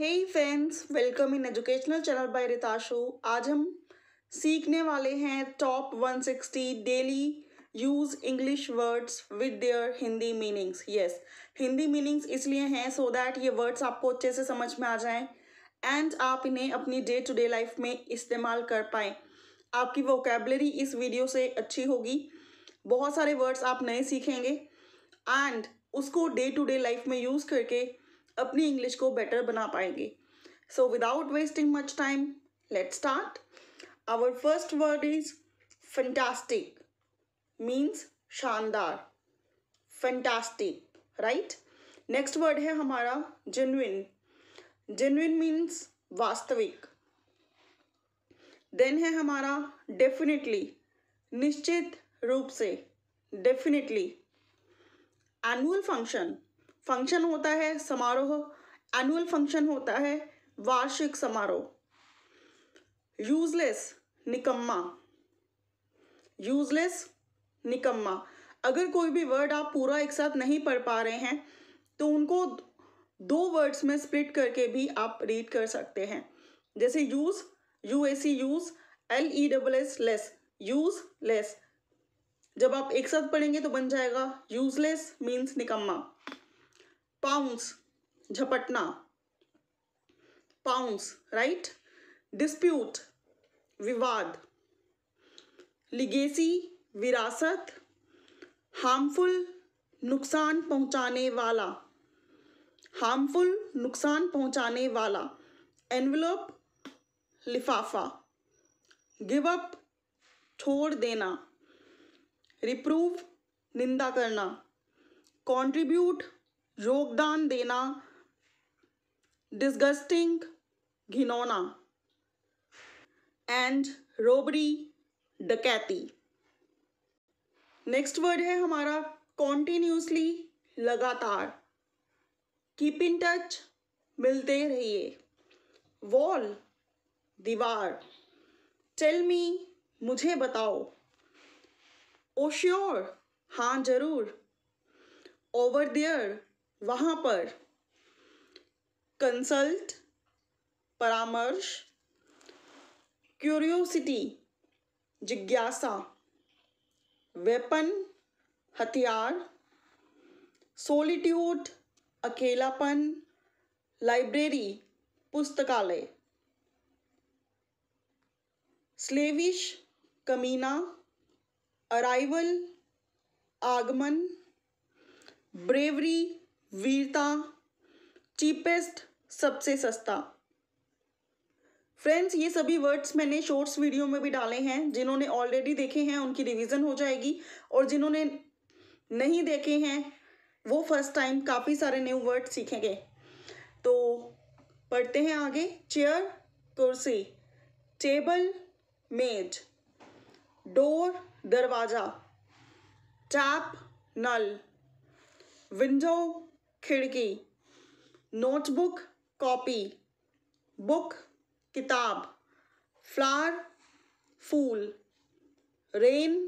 hey friends welcome in educational channel by Ritashu आज हम सीखने वाले हैं top 160 daily use English words with their Hindi meanings yes Hindi meanings इसलिए हैं सो so दैट ये वर्ड्स आपको अच्छे से समझ में आ जाएं एंड आप इन्हें अपनी डे टू डे लाइफ में इस्तेमाल कर पाएँ आपकी वोकेबलरी इस वीडियो से अच्छी होगी बहुत सारे वर्ड्स आप नए सीखेंगे एंड उसको डे टू डे लाइफ में यूज़ करके अपनी इंग्लिश को बेटर बना पाएंगे so without wasting much time let start our first word is fantastic means शानदार फंटास्टिक राइट नेक्स्ट वर्ड है हमारा जेन्युइन जेन्युइन मीन्स वास्तविक देन है हमारा डेफिनेटली निश्चित रूप से डेफिनेटली एनुअल फंक्शन फंक्शन होता है समारोह एनुअल फंक्शन होता है वार्षिक समारोह यूजलेस निकम्मा यूजलेस निकम्मा अगर कोई भी वर्ड आप पूरा एक साथ नहीं पढ़ पा रहे हैं तो उनको दो वर्ड्स में स्प्लिट करके भी आप रीड कर सकते हैं जैसे use U A C use L E double S less use less जब आप एक साथ पढ़ेंगे तो बन जाएगा यूजलेस मीन्स निकम्मा पाउंस झपटना पाउंस राइट डिस्प्यूट विवाद लिगेसी विरासत हार्मफुल नुकसान पहुंचाने वाला हार्मफुल नुकसान पहुंचाने वाला एनवलप लिफाफा गिव अप छोड़ देना रिप्रूव निंदा करना कंट्रीब्यूट योगदान देना डिस्गस्टिंग घिनौना एंड रोबरी डकैती नेक्स्ट वर्ड है हमारा कॉन्टिन्यूसली लगातार कीप इन टच मिलते रहिए वॉल दीवार टेल मी मुझे बताओ ओश्योर oh हाँ जरूर ओवर दियर वहाँ पर कंसल्ट परामर्श क्यूरियोसिटी जिज्ञासा वेपन हथियार सोलिट्यूड अकेलापन लाइब्रेरी पुस्तकालय स्लेविश कमीना अराइवल आगमन ब्रेवरी वीरता चीपेस्ट सबसे सस्ता फ्रेंड्स ये सभी वर्ड्स मैंने शॉर्ट्स वीडियो में भी डाले हैं जिन्होंने ऑलरेडी देखे हैं उनकी रिवीजन हो जाएगी और जिन्होंने नहीं देखे हैं वो फर्स्ट टाइम काफ़ी सारे न्यू वर्ड सीखेंगे तो पढ़ते हैं आगे चेयर कुर्सी टेबल मेज डोर दरवाज़ा टैप नल विंडो खिड़की नोटबुक कॉपी बुक किताब फ्लावर फूल रेन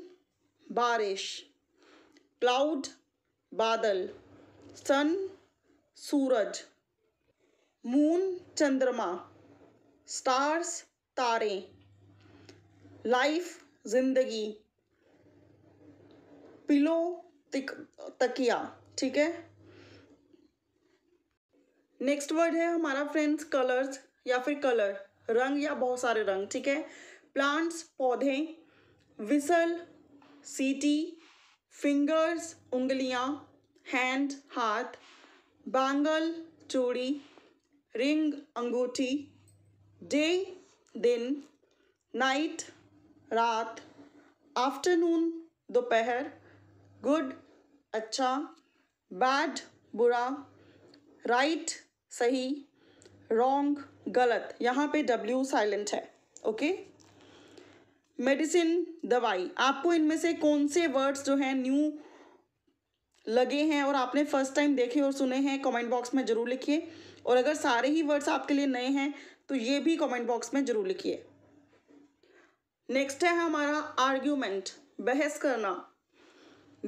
बारिश क्लाउड बादल सन सूरज मून चंद्रमा स्टार्स तारे लाइफ जिंदगी पिलो तकिया ठीक है नेक्स्ट वर्ड है हमारा फ्रेंड्स कलर्स या फिर कलर रंग या बहुत सारे रंग ठीक है प्लांट्स पौधे विसल सीटी फिंगर्स उंगलियां हैंड हाथ बैंगल चूड़ी रिंग अंगूठी डे दिन नाइट रात आफ्टरनून दोपहर गुड अच्छा बैड बुरा राइट सही रॉन्ग गलत यहाँ पे डब्ल्यू साइलेंट है ओके मेडिसिन दवाई आपको इनमें से कौन से वर्ड्स जो हैं न्यू लगे हैं और आपने फर्स्ट टाइम देखे और सुने हैं कमेंट बॉक्स में ज़रूर लिखिए और अगर सारे ही वर्ड्स आपके लिए नए हैं तो ये भी कमेंट बॉक्स में ज़रूर लिखिए नेक्स्ट है हमारा आर्ग्यूमेंट बहस करना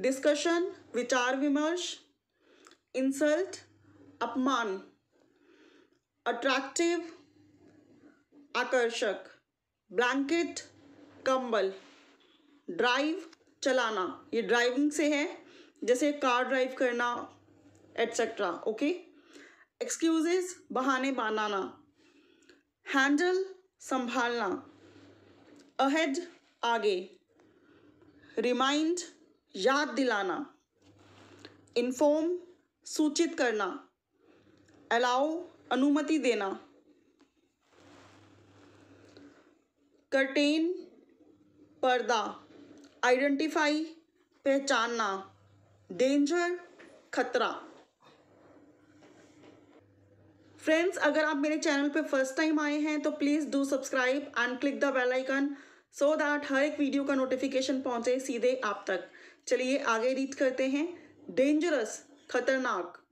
डिस्कशन विचार विमर्श इंसल्ट अपमान अट्रैक्टिव आकर्षक ब्लैंकेट कंबल ड्राइव चलाना ये ड्राइविंग से है जैसे कार ड्राइव करना एट्सेट्रा ओके एक्सक्यूजेस बहाने बनाना हैंडल संभालना अहेड आगे रिमाइंड याद दिलाना इन्फॉर्म सूचित करना अलाउ अनुमति देना कर्टेन पर्दा आइडेंटिफाई पहचानना डेंजर खतरा फ्रेंड्स अगर आप मेरे चैनल पे फर्स्ट टाइम आए हैं तो please do subscribe and click the bell icon so that हर एक वीडियो का नोटिफिकेशन पहुंचे सीधे आप तक चलिए आगे रीड करते हैं डेंजरस खतरनाक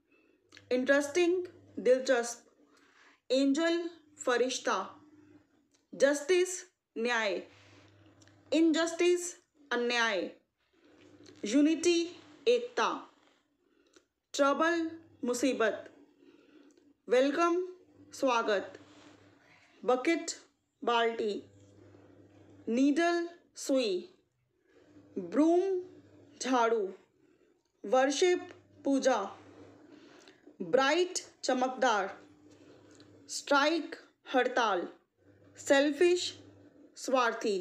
इंटरेस्टिंग दिलचस्प एंजल फरिश्ता जस्टिस न्याय इनजस्टिस अन्याय यूनिटी एकता ट्रबल मुसीबत वेलकम स्वागत बकेट बाल्टी नीडल सुई ब्रूम झाड़ू वर्शिप पूजा ब्राइट चमकदार स्ट्राइक हड़ताल सेल्फिश स्वार्थी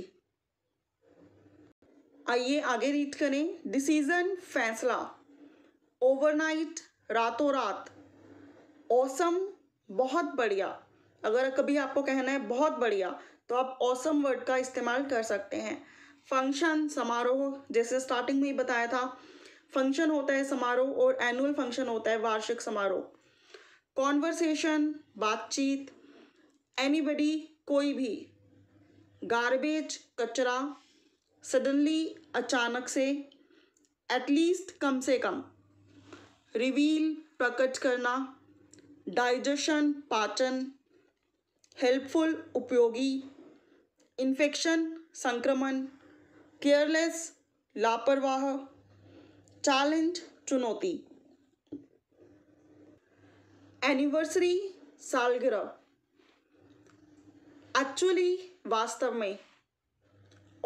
आइए आगे रीड करें डिसीजन फैसला ओवरनाइट रातों रात औसम बहुत बढ़िया अगर कभी आपको कहना है बहुत बढ़िया तो आप ओसम वर्ड का इस्तेमाल कर सकते हैं फंक्शन समारोह जैसे स्टार्टिंग में ही बताया था फंक्शन होता है समारोह और एनुअल फंक्शन होता है वार्षिक समारोह कॉन्वर्सेशन बातचीत एनीबडी कोई भी गार्बेज कचरा सडनली अचानक से एटलीस्ट कम से कम रिवील प्रकट करना डाइजेशन पाचन हेल्पफुल उपयोगी इन्फेक्शन संक्रमण केयरलेस लापरवाह चैलेंज चुनौती एनिवर्सरी सालगिरह एक्चुअली वास्तव में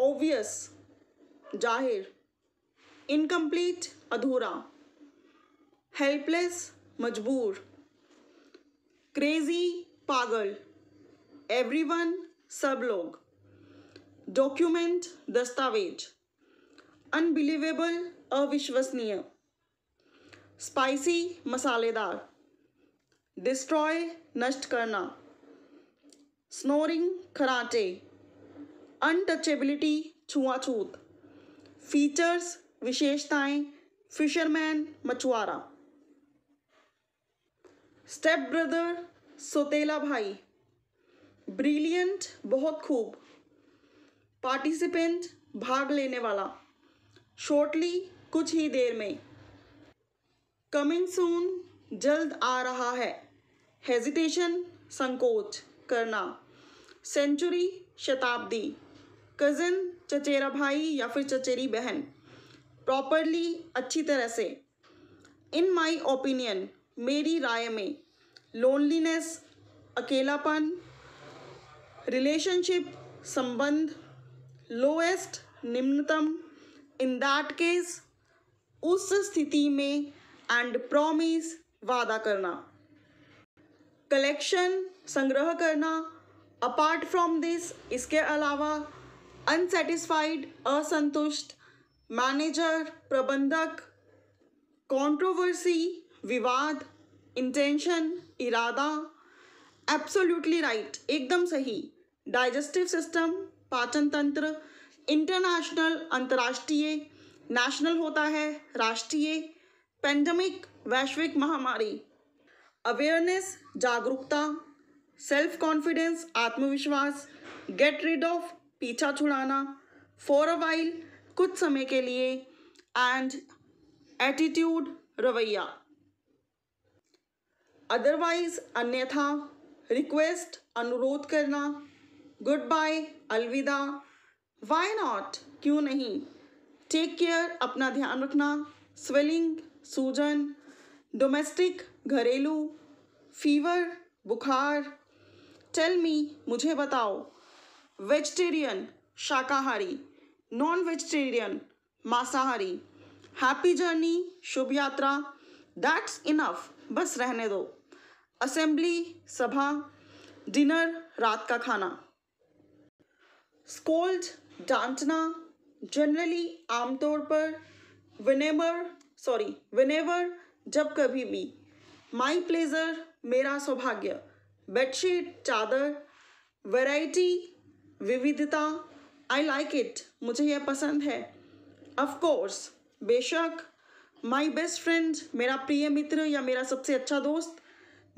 ओबियस जाहिर इनकम्प्लीट अधूरा हेल्पलेस मजबूर क्रेजी पागल एवरीवन सब लोग डॉक्यूमेंट दस्तावेज अनबिलीवेबल अविश्वसनीय स्पाइसी मसालेदार डिस्ट्रॉय नष्ट करना स्नोरिंग खराटे अनटचेबिलिटी छुआछूत फीचर्स विशेषताएं फिशरमैन मछुआरा स्टेप ब्रदर सोतेला भाई ब्रिलियंट बहुत खूब पार्टिसिपेंट भाग लेने वाला शॉर्टली कुछ ही देर में कमिंग सून जल्द आ रहा है हेजिटेशन संकोच करना सेंचुरी शताब्दी कज़न चचेरा भाई या फिर चचेरी बहन प्रॉपरली अच्छी तरह से इन माय ओपिनियन मेरी राय में लोनलीनेस अकेलापन रिलेशनशिप संबंध लोएस्ट निम्नतम इन दैट केस उस स्थिति में एंड प्रॉमिस वादा करना कलेक्शन संग्रह करना अपार्ट फ्रॉम दिस इसके अलावा अनसेटिस्फाइड असंतुष्ट मैनेजर प्रबंधक कंट्रोवर्सी विवाद इंटेंशन इरादा एब्सोल्युटली राइट right, एकदम सही डाइजेस्टिव सिस्टम पाचन तंत्र इंटरनेशनल अंतर्राष्ट्रीय नेशनल होता है राष्ट्रीय पेंडेमिक वैश्विक महामारी अवेयरनेस जागरूकता सेल्फ कॉन्फिडेंस आत्मविश्वास गेट रिड ऑफ पीछा छुड़ाना फॉर अ वाइल कुछ समय के लिए एंड एटीट्यूड रवैया अदरवाइज अन्यथा रिक्वेस्ट अनुरोध करना गुड बाय अलविदा वाई नॉट क्यों नहीं टेक केयर अपना ध्यान रखना स्वेलिंग सूजन डोमेस्टिक घरेलू फीवर बुखार टेल मी मुझे बताओ वेजिटेरियन शाकाहारी नॉन वेजिटेरियन मांसाहारी हैप्पी जर्नी शुभ यात्रा दैट्स इनफ बस रहने दो असेंबली सभा डिनर रात का खाना स्कोल्ड डांटना जनरली आमतौर पर विनेवर सॉरी विनेवर जब कभी भी माई प्लेजर मेरा सौभाग्य बेडशीट चादर वैरायटी विविधता आई लाइक इट मुझे यह पसंद है ऑफ कोर्स बेशक माई बेस्ट फ्रेंड मेरा प्रिय मित्र या मेरा सबसे अच्छा दोस्त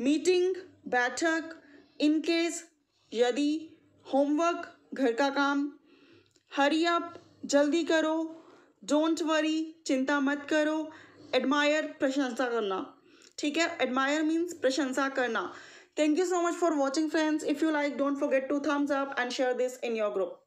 मीटिंग बैठक इनकेस यदि होमवर्क घर का काम हरी अप जल्दी करो डोंट वरी चिंता मत करो एडमायर प्रशंसा करना ठीक है एडमायर मीन्स प्रशंसा करना thank you so much for watching friends if you like don't forget to thumbs up and share this in your group